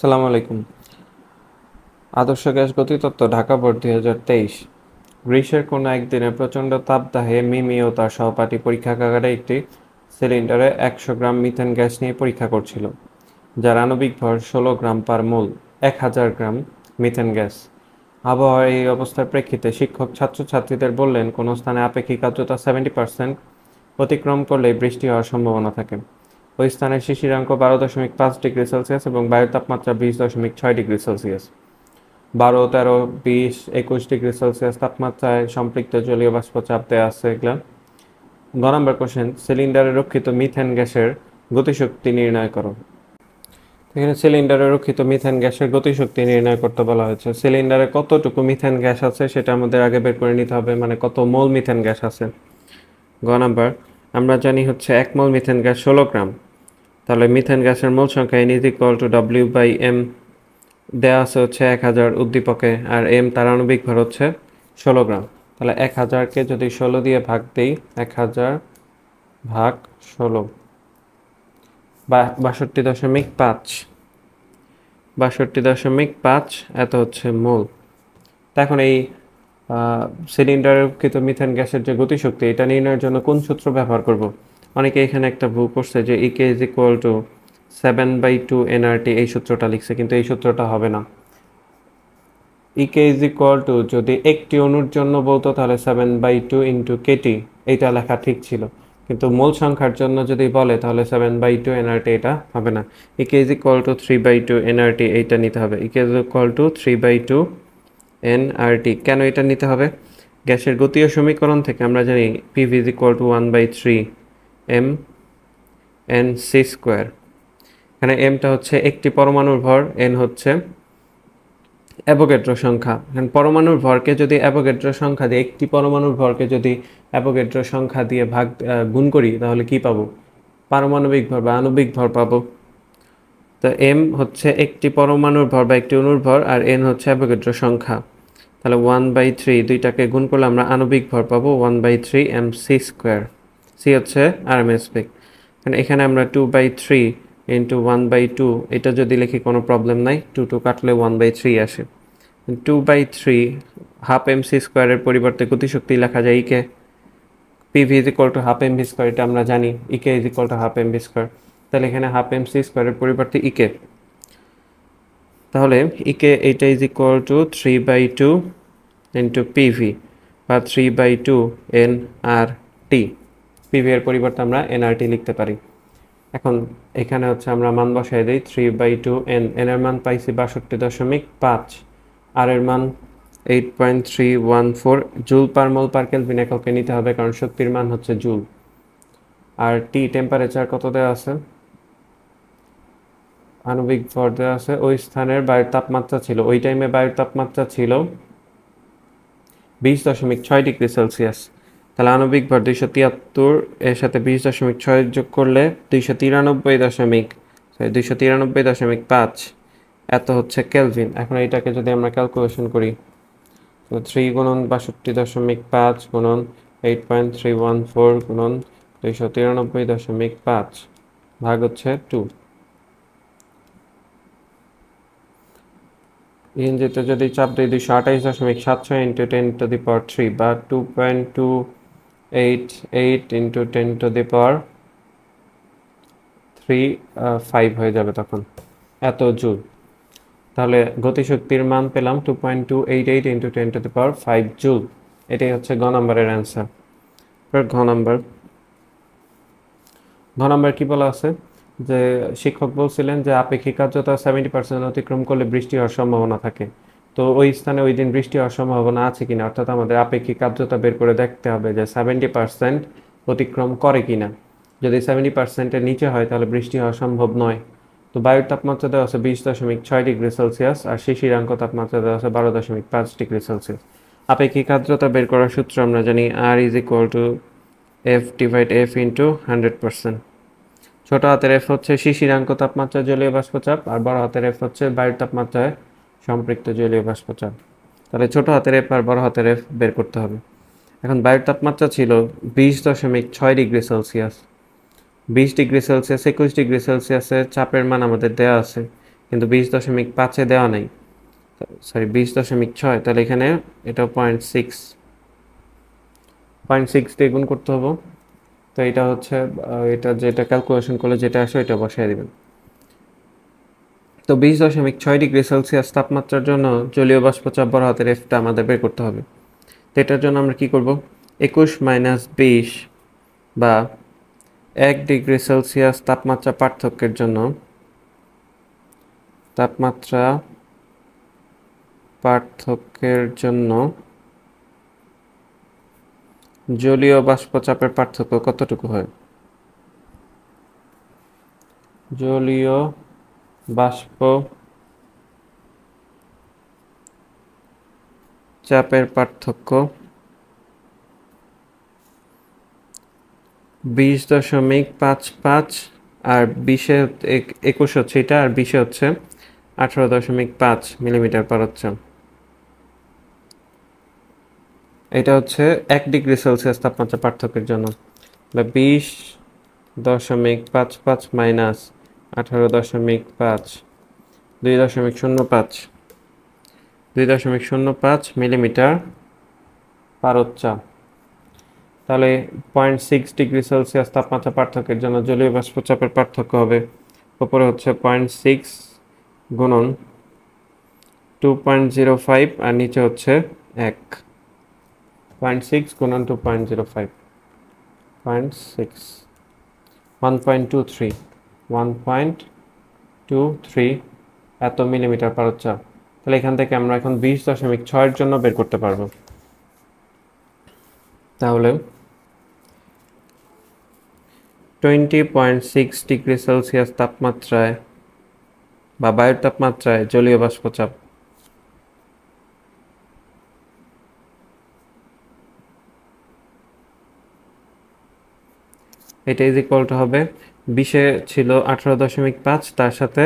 সালাম আলাইকুম আদর্শ গ্যাস গতিতত্ত্ব ঢাকা বোর্ড দুই হাজার তেইশ গ্রীষ্মের কোনো একদিনে প্রচণ্ড তাপদাহে মিমি ও তার সহপাঠী পরীক্ষাগারে একটি সিলিন্ডারে একশো গ্রাম মিথেন গ্যাস নিয়ে পরীক্ষা করছিল যার আণবিক ভর ষোলো গ্রাম পার মূল এক হাজার গ্রাম মিথেন গ্যাস আবহাওয়ার এই অবস্থার প্রেক্ষিতে শিক্ষক ছাত্রছাত্রীদের বললেন কোনো স্থানে আপেক্ষিক আর্দ্রতা সেভেন্টি পার্সেন্ট অতিক্রম করলে বৃষ্টি হওয়ার সম্ভাবনা থাকে ওই স্থানে শিশিরাঙ্ক বারো দশমিক পাঁচ ডিগ্রি সেলসিয়াস এবং বায়ুর তাপমাত্রা বিশ দশমিক ছয় ডিগ্রি সেলসিয়াস বারো তেরো বিশ একুশ ডিগ্রি সেলসিয়াস তাপমাত্রায় সম্পৃক্ত জলীয় বাষ্প চাপ দেওয়া আছে এগুলো গ নম্বর কোশ্চেন সিলিন্ডারে রক্ষিত মিথেন গ্যাসের গতিশক্তি নির্ণয় করো এখানে সিলিন্ডারে রক্ষিত মিথেন গ্যাসের গতিশক্তি নির্ণয় করতে বলা হয়েছে সিলিন্ডারে কতটুকু মিথেন গ্যাস আছে সেটা আমাদের আগে বের করে নিতে হবে মানে কত মোল মিথেন গ্যাস আছে গ নাম্বার আমরা জানি হচ্ছে এক মল মিথেন গ্যাস ষোলো গ্রাম তাহলে মিথেন গ্যাসের মূল সংখ্যা N is equal to W by M দেওয়া আছে হচ্ছে এক হাজার উদ্দীপকে আর এম তার আণবিক ভর হচ্ছে ষোলো গ্রাম তাহলে এক হাজারকে যদি ষোলো দিয়ে ভাগ দিই এক হাজার ভাগ ষোলো বা বাষট্টি দশমিক পাঁচ বাষট্টি দশমিক পাঁচ এত হচ্ছে মোল এখন এই সিলিন্ডারকৃত মিথেন গ্যাসের যে গতিশক্তি এটা নির্ণয়ের জন্য কোন সূত্র ব্যবহার করব অনেকে এখানে একটা ভুল করছে যে EK is equal to seven by two NRT এই সূত্রটা লিখছে কিন্তু এই সূত্রটা হবে না ইকে ইজ ইকুয়াল টু যদি একটি অনুর জন্য বলতো তাহলে seven by two into KT এইটা লেখা ঠিক ছিল কিন্তু মূল সংখ্যার জন্য যদি বলে তাহলে সেভেন বাই টু এনআরটি এটা হবে না EK is equal to three by two NRT এইটা নিতে হবে EK is equal to three by two N NRT কেন এটা নিতে হবে গ্যাসের গতীয় সমীকরণ থেকে আমরা জানি P V is equal to one by three M N C square এখানে এমটা হচ্ছে একটি পরমাণুর ভর এন হচ্ছে অ্যাভোগেড্র সংখ্যা এখন পরমাণুর ভরকে যদি অ্যাভোগেড্র সংখ্যা দিয়ে একটি পরমাণুর ভরকে যদি অ্যাভোগেড্র সংখ্যা দিয়ে ভাগ গুণ করি তাহলে কি পাবো পারমাণবিক ভর বা আণবিক ভর পাবো তো এম হচ্ছে একটি পরমাণুর ভর বা একটি অনুর্ভর আর এন হচ্ছে অ্যাভোগেড্র সংখ্যা তাহলে ওয়ান বাই থ্রি দুইটাকে গুণ করলে আমরা আণবিক ভর পাবো one by three M C square C হচ্ছে এস বেগ কারণ এখানে আমরা two by three into one by two এটা যদি লিখি কোনো প্রবলেম নাই টু টু কাটলে ওয়ান বাই থ্রি আসে two by three half M C স্কোয়ারের পরিবর্তে গতিশক্তি লেখা যায় E K P V is equal to half M V square এটা আমরা জানি E K is equal to half M V square তাহলে এখানে হাফ এম সি স্কোয়ারের পরিবর্তে ইকে e তাহলে ইকে এইটা is equal to three by two into P V বা three by two N R T P V এর পরিবর্তে আমরা এনআরটি লিখতে পারি এখন এখানে হচ্ছে আমরা মান বসাই দিই three by two N N এর মান পাইছি বাষট্টি দশমিক পাঁচ আর এর মান eight point three one four joule per mole per kelvin এককে নিতে হবে কারণ শক্তির মান হচ্ছে জুল আর টি টেম্পারেচার কত দেওয়া আছে আণবিক পর্যায়ে আছে ওই স্থানের বায়ুর তাপমাত্রা ছিল ওই টাইমে বায়ুর তাপমাত্রা ছিল বিশ দশমিক ছয় ডিগ্রি সেলসিয়াস তাহলে আণবিক ভর দুইশো তিয়াত্তর এর সাথে বিশ দশমিক ছয় যোগ করলে দুইশো তিরানব্বই দশমিক দুইশো তিরানব্বই দশমিক পাঁচ এত হচ্ছে কেলভিন এখন এইটাকে যদি আমরা ক্যালকুলেশন করি তো থ্রি গুণন বাষট্টি দশমিক পাঁচ গুণন eight point three one four গুণন দুইশো তিরানব্বই দশমিক পাঁচ ভাগ হচ্ছে টু ইঞ্জিতে যদি চাপ দিই দুইশো আঠাইশ দশমিক সাত ছয় into ten to the power three বা two point two eight eight into ten to the power three five হয়ে যাবে তখন এত জুল তাহলে গতিশক্তির মান পেলাম two point two eight eight into ten to the power five joule এটাই হচ্ছে গ নম্বরের অ্যান্সার ঘ নম্বর ঘ নম্বর কী বলা আছে যে শিক্ষক বলছিলেন যে আপেক্ষিক আর্দ্রতা সেভেন্টি পার্সেন্ট অতিক্রম করলে বৃষ্টি হওয়ার সম্ভাবনা থাকে তো ওই স্থানে ওই দিন বৃষ্টি হওয়ার সম্ভাবনা আছে কিনা অর্থাৎ আমাদের আপেক্ষিক আর্দ্রতা বের করে দেখতে হবে যে সেভেন্টি পার্সেন্ট অতিক্রম করে কিনা যদি সেভেন্টি পার্সেন্টের নিচে হয় তাহলে বৃষ্টি হওয়া সম্ভব নয় তো বায়ুর তাপমাত্রা দেওয়া আছে বিশ দশমিক ছয় ডিগ্রি সেলসিয়াস আর শিশিরাঙ্ক তাপমাত্রা দেওয়া আছে বারো দশমিক পাঁচ ডিগ্রি সেলসিয়াস আপেক্ষিক আর্দ্রতা বের করার সূত্র আমরা জানি R is equal to F divide F into hundred percent ছোট হাতের এফ হচ্ছে শিশিরাঙ্ক তাপমাত্রা জলীয় বাষ্পচাপ আর বড় হাতের এফ হচ্ছে বায়ুর তাপমাত্রায় সম্পৃক্ত জলীয় বাষ্পচাপ তাহলে ছোট হাতের এফ আর বড় হাতের এফ বের করতে হবে এখন বায়ুর তাপমাত্রা ছিল বিশ দশমিক ছয় ডিগ্রি সেলসিয়াস বিশ ডিগ্রি সেলসিয়াস একুশ ডিগ্রি সেলসিয়াসে চাপের মান আমাদের দেওয়া আছে কিন্তু বিশ দশমিক পাঁচে দেওয়া নেই সরি বিশ দশমিক ছয় তাহলে এখানে এটা পয়েন্ট সিক্স পয়েন্ট সিক্স দিয়ে গুণ করতে হবে তো এটা হচ্ছে এটা যেটা ক্যালকুলেশন করলে যেটা আসে ওইটা বসিয়ে দেবেন তো বিশ দশমিক ছয় ডিগ্রি সেলসিয়াস তাপমাত্রার জন্য জলীয় বাষ্প চাপ বরাহতের এফটা আমাদের বের করতে হবে তো এটার জন্য আমরা কি করব একুশ মাইনাস বিশ বা এক ডিগ্রি সেলসিয়াস তাপমাত্রা পার্থক্যের জন্য তাপমাত্রা পার্থক্যের জন্য জলীয় বাষ্প চাপের পার্থক্য কতটুকু হয় জলীয় বাষ্প চাপের পার্থক্য বিশ দশমিক পাঁচ পাঁচ আর বিশে একুশ হচ্ছে এটা আর বিশে হচ্ছে আঠারো দশমিক পাঁচ মিলিমিটার পার হচ্ছে এটা হচ্ছে এক ডিগ্রি সেলসিয়াস তাপমাত্রা পার্থক্যের জন্য বা বিশ দশমিক পাঁচ পাঁচ মাইনাস আঠারো দশমিক পাঁচ দুই দশমিক শূন্য পাঁচ দুই দশমিক শূন্য পাঁচ মিলিমিটার পারচ্চা তাহলে পয়েন্ট সিক্স ডিগ্রি সেলসিয়াস তাপমাত্রা পার্থক্যের জন্য জলীয় বাষ্পচাপের পার্থক্য হবে ওপরে হচ্ছে পয়েন্ট সিক্স গুণন টু পয়েন্ট জিরো ফাইভ আর নিচে হচ্ছে এক 0.6 गुणन two point zero five point six one point two three one point two three এত মিলিমিটার পারচ্ছাপ তাহলে এখান থেকে আমরা এখন বিশ দশমিক ছয়ের জন্য বের করতে পারবো তাহলে twenty point six degree Celsius তাপমাত্রায় বা বায়ুর তাপমাত্রায় জলীয় বাষ্পচাপ এটা ইজ ইকুয়াল টু হবে বিশে ছিল আঠারো দশমিক পাঁচ তার সাথে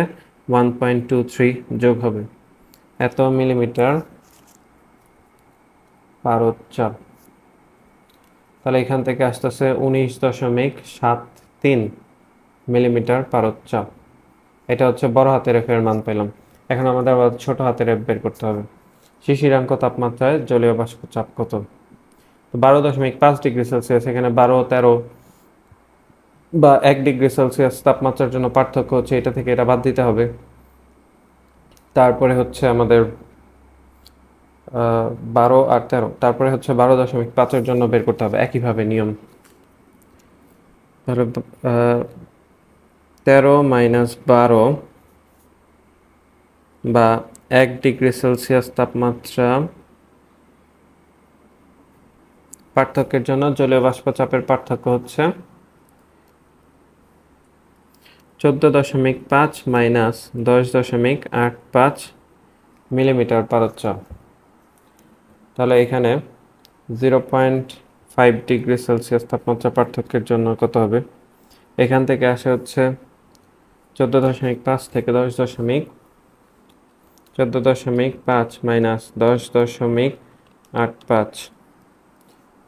ওয়ান পয়েন্ট টু থ্রি যোগ হবে এত মিলিমিটার পারদ চাপ তাহলে এখান থেকে আসতেছে উনিশ দশমিক সাত তিন মিলিমিটার পারদ চাপ এটা হচ্ছে বড় হাতের এফের মান পেলাম এখন আমাদের আবার ছোট হাতের এফ বের করতে হবে শিশিরাঙ্ক তাপমাত্রায় জলীয় বাষ্প চাপ কত বারো দশমিক পাঁচ ডিগ্রি সেলসিয়াস এখানে বারো তেরো বা এক ডিগ্রি সেলসিয়াস তাপমাত্রার জন্য পার্থক্য হচ্ছে এটা থেকে এটা বাদ দিতে হবে তারপরে হচ্ছে আমাদের বারো আর তেরো তারপরে হচ্ছে বারো দশমিক পাঁচের জন্য বের করতে হবে একইভাবে নিয়ম তাহলে তেরো মাইনাস বারো বা এক ডিগ্রি সেলসিয়াস তাপমাত্রা পার্থক্যের জন্য জলীয় বাষ্প চাপের পার্থক্য হচ্ছে চোদ্দ দশমিক পাঁচ মাইনাস দশ দশমিক আট পাঁচ মিলিমিটার পারচ্ছ তাহলে এখানে zero point five degree Celsius তাপমাত্রা পার্থক্যের জন্য কত হবে এখান থেকে আসে হচ্ছে চোদ্দ দশমিক পাঁচ থেকে দশ দশমিক চোদ্দ দশমিক পাঁচ মাইনাস দশ দশমিক আট পাঁচ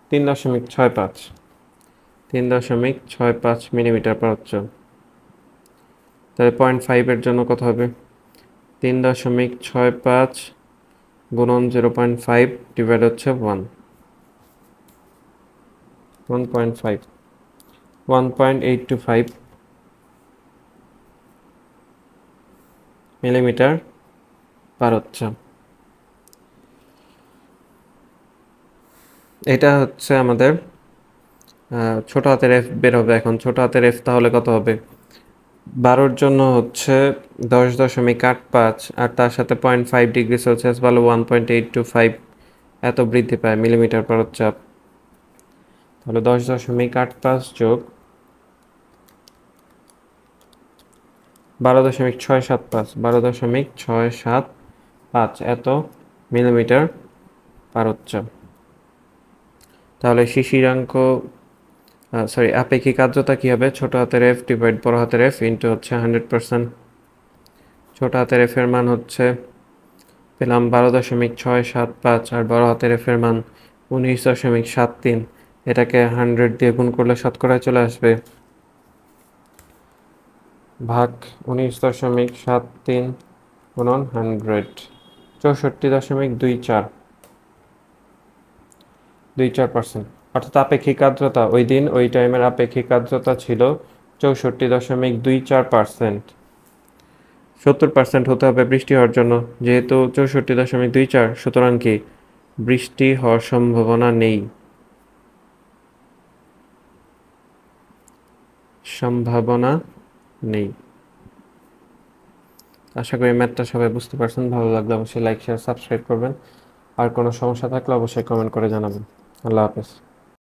তিন দশমিক ছয় পাঁচ তিন দশমিক ছয় পাঁচ মিলিমিটার পারচ্ছ তাহলে পয়েন্ট ফাইভের জন্য কত হবে তিন দশমিক ছয় পাঁচ গুণন জিরো পয়েন্ট ফাইভ ডিভাইড হচ্ছে one one point five one point eight two five millimetre per হচ্ছে এটা হচ্ছে আমাদের ছোট হাতের এফ বের হবে এখন ছোট হাতের এফ তাহলে কত হবে বারোর জন্য হচ্ছে দশ দশমিক আট পাঁচ আর তার সাথে পয়েন্ট ফাইভ ডিগ্রি সেলসিয়াস ভালো one point eight two five এত বৃদ্ধি পায় মিলিমিটার চাপ তাহলে দশ দশমিক আট পাঁচ যোগ বারো দশমিক ছয় সাত পাঁচ বারো দশমিক ছয় সাত পাঁচ এত মিলিমিটার পারচ্চাপ তাহলে শিশিরাঙ্ক সরি আপেক্ষিক আর্দ্রতা কী হবে ছোট হাতের এফ ডিভাইড বড় হাতের এফ ইন্টু হচ্ছে হান্ড্রেড পার্সেন্ট ছোট হাতের এফের মান হচ্ছে পেলাম বারো দশমিক ছয় সাত পাঁচ আর বড় হাতের এফের মান উনিশ দশমিক সাত তিন এটাকে হান্ড্রেড দিয়ে গুণ করলে শতকরায় চলে আসবে ভাগ উনিশ দশমিক সাত তিন গুণন হান্ড্রেড চৌষট্টি দশমিক দুই চার দুই চার পার্সেন্ট অর্থাৎ আপেক্ষিক আর্দ্রতা ওই দিন ওই টাইমের আপেক্ষিক আর্দ্রতা ছিল চৌষট্টি দশমিক দুই চার পার্সেন্ট সত্তর পার্সেন্ট হতে হবে বৃষ্টি হওয়ার জন্য যেহেতু চৌষট্টি দশমিক দুই চার সুতরাং কি বৃষ্টি হওয়ার সম্ভাবনা নেই সম্ভাবনা নেই আশা করি ম্যাথটা সবাই বুঝতে পারছেন ভালো লাগলে অবশ্যই লাইক শেয়ার সাবস্ক্রাইব করবেন আর কোনো সমস্যা থাকলে অবশ্যই কমেন্ট করে জানাবেন আল্লাহ হাফেজ